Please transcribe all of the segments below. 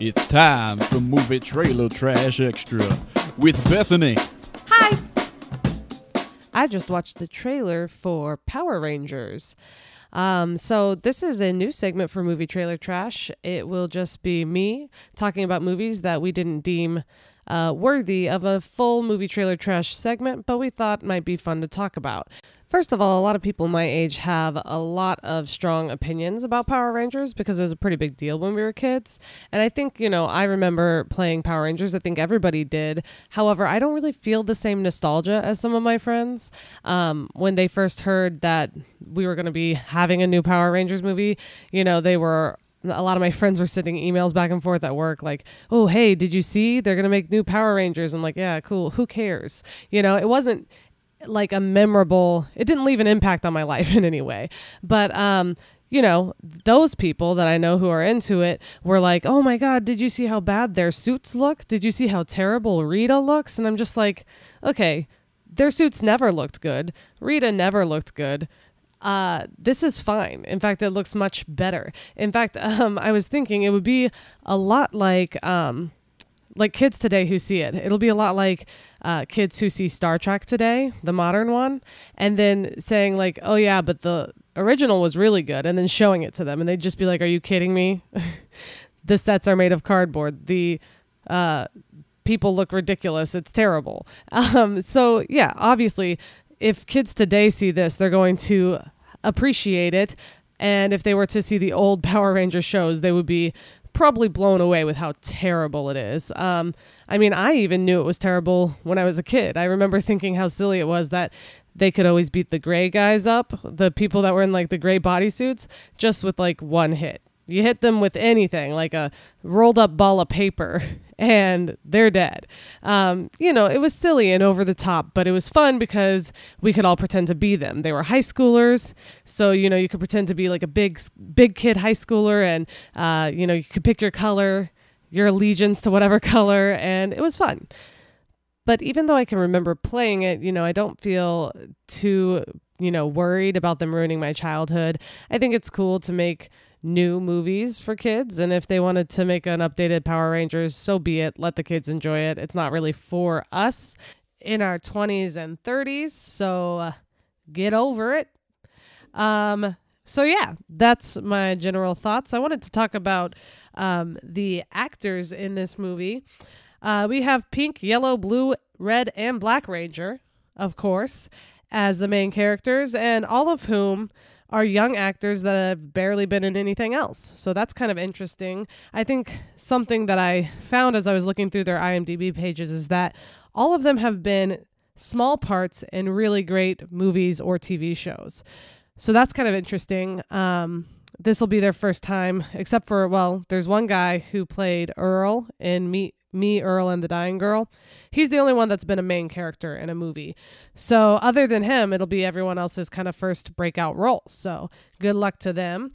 It's time for Movie Trailer Trash Extra with Bethany. Hi. I just watched the trailer for Power Rangers. Um, so this is a new segment for Movie Trailer Trash. It will just be me talking about movies that we didn't deem uh, worthy of a full movie trailer trash segment, but we thought might be fun to talk about. First of all, a lot of people my age have a lot of strong opinions about Power Rangers because it was a pretty big deal when we were kids. And I think, you know, I remember playing Power Rangers. I think everybody did. However, I don't really feel the same nostalgia as some of my friends. Um, when they first heard that we were going to be having a new Power Rangers movie, you know, they were a lot of my friends were sending emails back and forth at work like oh hey did you see they're going to make new power rangers i'm like yeah cool who cares you know it wasn't like a memorable it didn't leave an impact on my life in any way but um you know those people that i know who are into it were like oh my god did you see how bad their suits look did you see how terrible rita looks and i'm just like okay their suits never looked good rita never looked good uh, this is fine. In fact, it looks much better. In fact, um, I was thinking it would be a lot like um, like kids today who see it. It'll be a lot like uh, kids who see Star Trek today, the modern one, and then saying like, "Oh yeah, but the original was really good," and then showing it to them, and they'd just be like, "Are you kidding me? the sets are made of cardboard. The uh, people look ridiculous. It's terrible." Um, so yeah, obviously, if kids today see this, they're going to appreciate it. And if they were to see the old Power Ranger shows, they would be probably blown away with how terrible it is. Um, I mean, I even knew it was terrible when I was a kid. I remember thinking how silly it was that they could always beat the gray guys up, the people that were in like the gray bodysuits, just with like one hit. You hit them with anything, like a rolled up ball of paper, and they're dead. Um, you know, it was silly and over the top, but it was fun because we could all pretend to be them. They were high schoolers, so you know you could pretend to be like a big, big kid high schooler, and uh, you know you could pick your color, your allegiance to whatever color, and it was fun. But even though I can remember playing it, you know, I don't feel too, you know, worried about them ruining my childhood. I think it's cool to make new movies for kids. And if they wanted to make an updated Power Rangers, so be it. Let the kids enjoy it. It's not really for us in our 20s and 30s. So uh, get over it. Um, so, yeah, that's my general thoughts. I wanted to talk about um, the actors in this movie. Uh, we have pink, yellow, blue, red, and black ranger, of course, as the main characters, and all of whom are young actors that have barely been in anything else. So that's kind of interesting. I think something that I found as I was looking through their IMDb pages is that all of them have been small parts in really great movies or TV shows. So that's kind of interesting. Um, this will be their first time, except for, well, there's one guy who played Earl in Meet me, Earl, and the dying girl. He's the only one that's been a main character in a movie. So, other than him, it'll be everyone else's kind of first breakout role. So, good luck to them.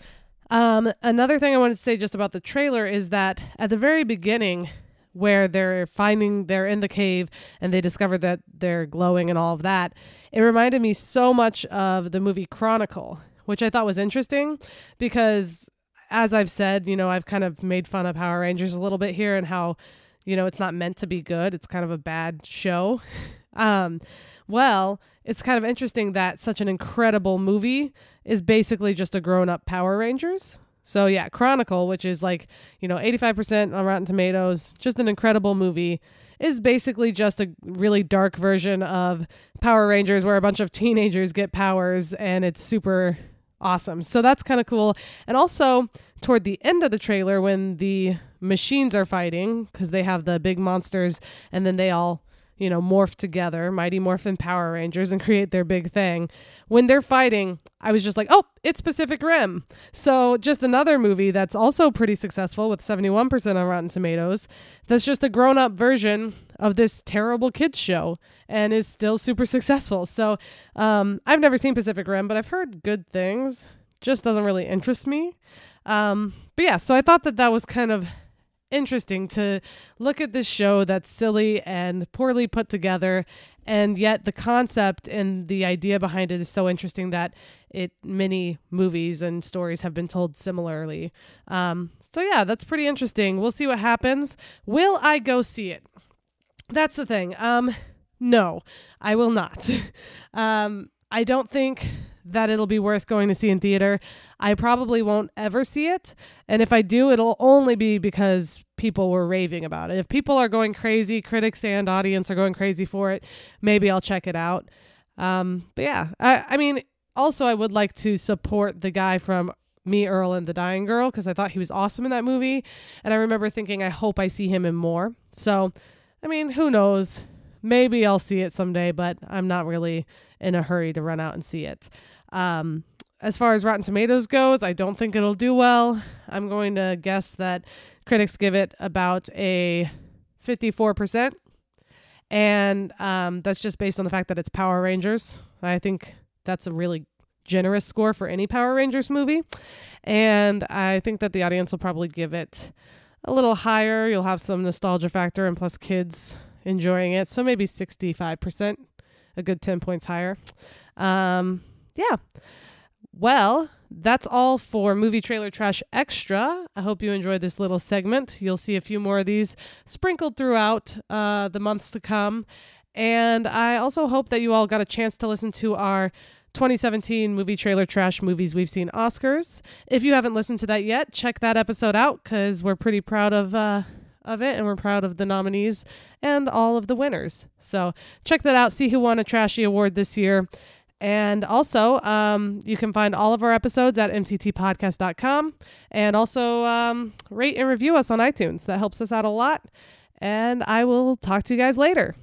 Um, another thing I wanted to say just about the trailer is that at the very beginning, where they're finding they're in the cave and they discover that they're glowing and all of that, it reminded me so much of the movie Chronicle, which I thought was interesting because, as I've said, you know, I've kind of made fun of Power Rangers a little bit here and how you know, it's not meant to be good. It's kind of a bad show. Um, well, it's kind of interesting that such an incredible movie is basically just a grown up Power Rangers. So, yeah, Chronicle, which is like, you know, 85% on Rotten Tomatoes, just an incredible movie, is basically just a really dark version of Power Rangers where a bunch of teenagers get powers and it's super awesome. So, that's kind of cool. And also, toward the end of the trailer, when the machines are fighting because they have the big monsters and then they all you know morph together mighty morphin power rangers and create their big thing when they're fighting i was just like oh it's pacific rim so just another movie that's also pretty successful with 71% on rotten tomatoes that's just a grown-up version of this terrible kids show and is still super successful so um, i've never seen pacific rim but i've heard good things just doesn't really interest me um, but yeah so i thought that that was kind of interesting to look at this show that's silly and poorly put together and yet the concept and the idea behind it is so interesting that it many movies and stories have been told similarly um, so yeah that's pretty interesting we'll see what happens will i go see it that's the thing um, no i will not um, I don't think that it'll be worth going to see in theater. I probably won't ever see it. And if I do, it'll only be because people were raving about it. If people are going crazy, critics and audience are going crazy for it, maybe I'll check it out. Um, but yeah, I, I mean, also, I would like to support the guy from Me, Earl, and the Dying Girl because I thought he was awesome in that movie. And I remember thinking, I hope I see him in more. So, I mean, who knows? maybe I'll see it someday, but I'm not really in a hurry to run out and see it. Um, as far as Rotten Tomatoes goes, I don't think it'll do well. I'm going to guess that critics give it about a 54%. And um, that's just based on the fact that it's Power Rangers. I think that's a really generous score for any Power Rangers movie. And I think that the audience will probably give it a little higher. You'll have some nostalgia factor, and plus, kids enjoying it. So maybe 65%, a good 10 points higher. Um, yeah. Well, that's all for Movie Trailer Trash Extra. I hope you enjoyed this little segment. You'll see a few more of these sprinkled throughout uh, the months to come. And I also hope that you all got a chance to listen to our 2017 movie trailer trash movies we've seen Oscars. If you haven't listened to that yet, check that episode out because we're pretty proud of. Uh, of it, and we're proud of the nominees and all of the winners. So check that out. See who won a Trashy Award this year. And also, um, you can find all of our episodes at mttpodcast.com. And also, um, rate and review us on iTunes. That helps us out a lot. And I will talk to you guys later.